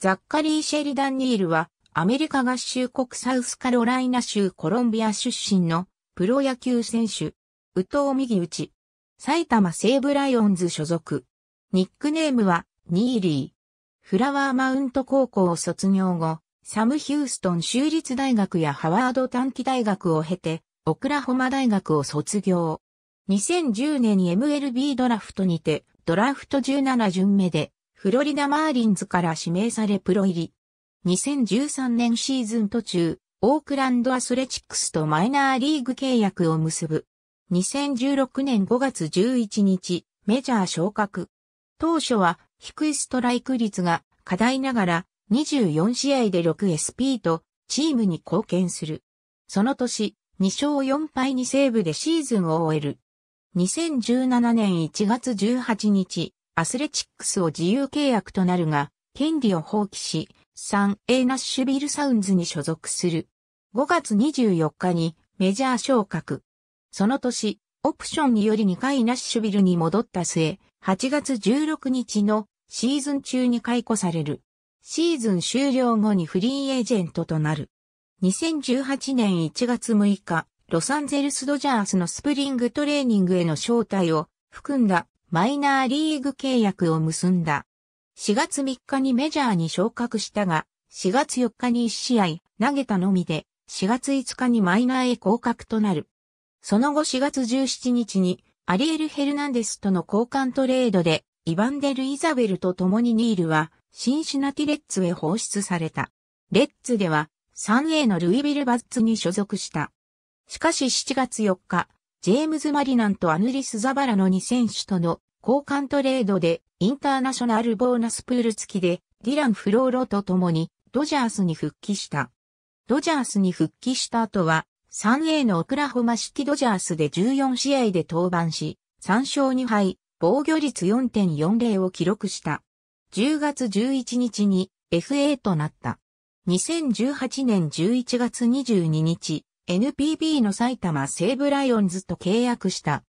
ザッカリー・シェリダン・ニールは、アメリカ合衆国サウスカロライナ州コロンビア出身のプロ野球選手、宇藤右打埼玉西武ライオンズ所属。ニックネームは、ニーリー。フラワーマウント高校を卒業後、サム・ヒューストン州立大学やハワード短期大学を経て、オクラホマ大学を卒業。2010年に MLB ドラフトにて、ドラフト17巡目で、フロリダマーリンズから指名されプロ入り。2013年シーズン途中、オークランドアスレチックスとマイナーリーグ契約を結ぶ。2016年5月11日、メジャー昇格。当初は低いストライク率が課題ながら24試合で 6SP とチームに貢献する。その年、2勝4敗にセーブでシーズンを終える。2017年1月18日、アスレチックスを自由契約となるが、権利を放棄し、3A ナッシュビルサウンズに所属する。5月24日にメジャー昇格。その年、オプションにより2回ナッシュビルに戻った末、8月16日のシーズン中に解雇される。シーズン終了後にフリーエージェントとなる。2018年1月6日、ロサンゼルスドジャースのスプリングトレーニングへの招待を含んだマイナーリーグ契約を結んだ。4月3日にメジャーに昇格したが、4月4日に1試合投げたのみで、4月5日にマイナーへ降格となる。その後4月17日にアリエル・ヘルナンデスとの交換トレードで、イバンデル・イザベルと共にニールは、シンシナティレッツへ放出された。レッツでは、3A のルイビル・バッツに所属した。しかし7月4日、ジェームズ・マリナンとアヌリス・ザバラの2選手との交換トレードでインターナショナルボーナスプール付きでディラン・フローロと共にドジャースに復帰した。ドジャースに復帰した後は 3A のオクラホマ式ドジャースで14試合で登板し3勝2敗、防御率4.40を記録した。10月11日に FA となった。2018年11月22日、NPB の埼玉西武ライオンズと契約した。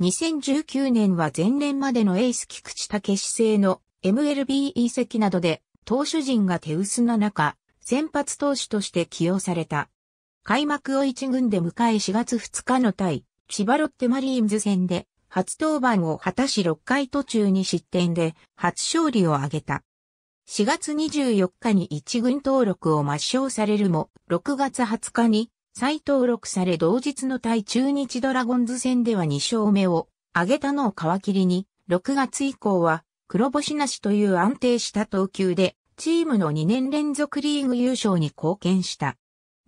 2019年は前年までのエース菊池武志製の MLB 移籍などで投手陣が手薄な中、先発投手として起用された。開幕を1軍で迎え4月2日の対、千葉ロッテマリーンズ戦で、初登板を果たし6回途中に失点で、初勝利を挙げた。4月24日に1軍登録を抹消されるも、6月20日に再登録され同日の対中日ドラゴンズ戦では2勝目を挙げたのを皮切りに、6月以降は黒星なしという安定した投球で、チームの2年連続リーグ優勝に貢献した。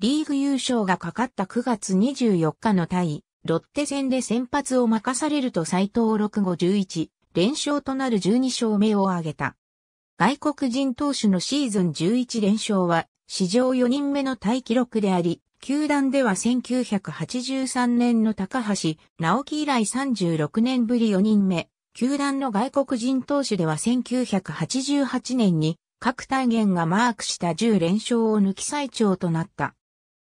リーグ優勝がかかった9月24日の対、ロッテ戦で先発を任されると再登録後11、連勝となる12勝目を挙げた。外国人投手のシーズン11連勝は、史上4人目の対記録であり、球団では1983年の高橋直樹以来36年ぶり4人目、球団の外国人投手では1988年に各体元がマークした10連勝を抜き最長となった。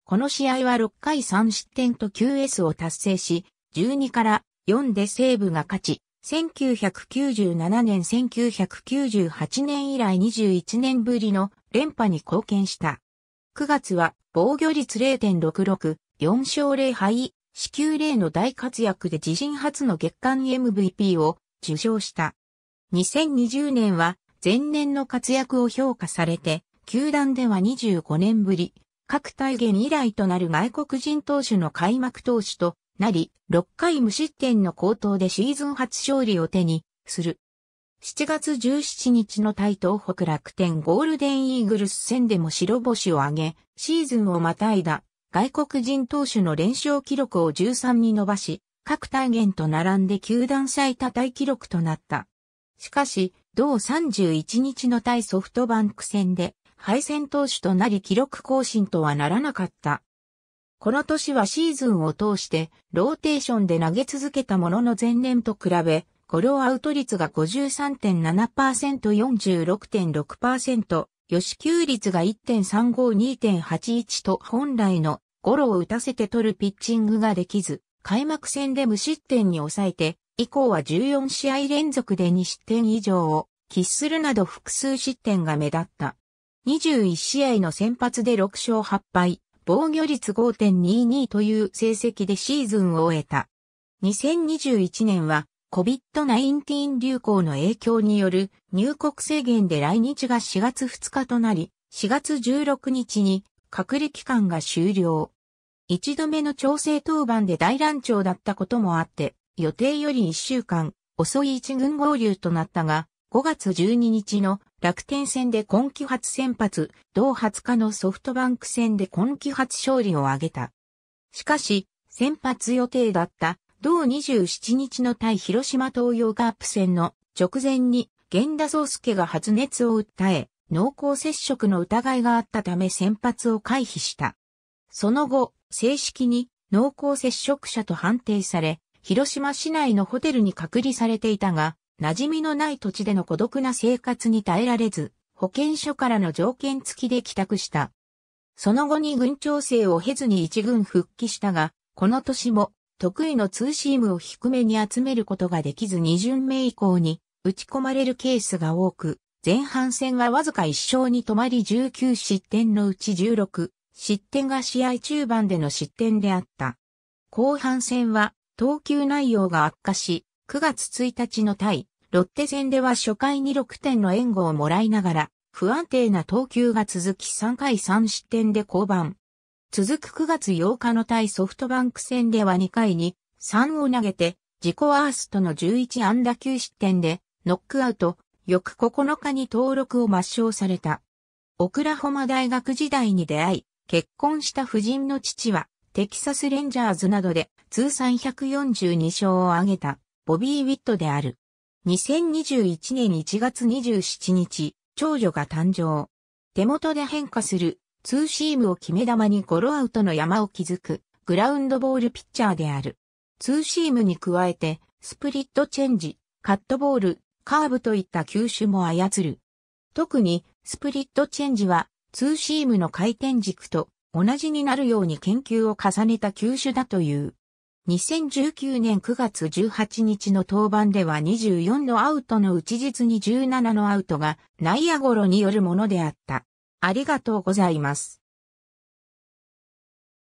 この試合は6回3失点と QS を達成し、12から4で西武が勝ち、1997年1998年以来21年ぶりの連覇に貢献した。9月は防御率0.66、4勝0敗、死球例の大活躍で自身初の月間 MVP を受賞した。2020年は前年の活躍を評価されて、球団では25年ぶり、各体験以来となる外国人投手の開幕投手となり、6回無失点の高騰でシーズン初勝利を手にする。7月17日の対東北楽天ゴールデンイーグルス戦でも白星を挙げ、シーズンをまたいだ外国人投手の連勝記録を13に伸ばし、各大元と並んで球団最多大記録となった。しかし、同31日の対ソフトバンク戦で敗戦投手となり記録更新とはならなかった。この年はシーズンを通してローテーションで投げ続けたものの前年と比べゴロアウト率が 53.7%46.6%、吉球率が1.352.81と本来のゴロを打たせて取るピッチングができず、開幕戦で無失点に抑えて、以降は14試合連続で2失点以上を喫するなど複数失点が目立った。21試合の先発で6勝8敗、防御率5.22という成績でシーズンを終えた。2021年は COVID-19 流行の影響による入国制限で来日が4月2日となり、4月16日に隔離期間が終了。一度目の調整当番で大乱調だったこともあって、予定より1週間遅い一軍合流となったが、5月12日の楽天戦で今季初先発、同20日のソフトバンク戦で今季初勝利を挙げた。しかし、先発予定だった同27日の対広島東洋カープ戦の直前に源田壮介が発熱を訴え、濃厚接触の疑いがあったため先発を回避した。その後、正式に濃厚接触者と判定され、広島市内のホテルに隔離されていたが、馴染みのない土地での孤独な生活に耐えられず、保健所からの条件付きで帰宅した。その後に軍調整を経ずに一軍復帰したが、この年も得意のツーシームを低めに集めることができず2巡目以降に打ち込まれるケースが多く、前半戦はわずか1勝に止まり19失点のうち16失点が試合中盤での失点であった。後半戦は投球内容が悪化し、9月1日の対ロッテ戦では初回に6点の援護をもらいながら、不安定な投球が続き3回3失点で降板。続く9月8日の対ソフトバンク戦では2回に3を投げて自己ワーストの11安打9失点でノックアウト、翌9日に登録を抹消された。オクラホマ大学時代に出会い、結婚した夫人の父はテキサスレンジャーズなどで通算142勝を挙げたボビー・ウィットである。2021年1月27日、長女が誕生。手元で変化するツーシームを決め球にゴロアウトの山を築く、グラウンドボールピッチャーである。ツーシームに加えて、スプリットチェンジ、カットボール、カーブといった球種も操る。特に、スプリットチェンジは、ツーシームの回転軸と同じになるように研究を重ねた球種だという。2019年9月18日の登板では24のアウトのうち実に17のアウトが内野ゴロによるものであった。ありがとうございます。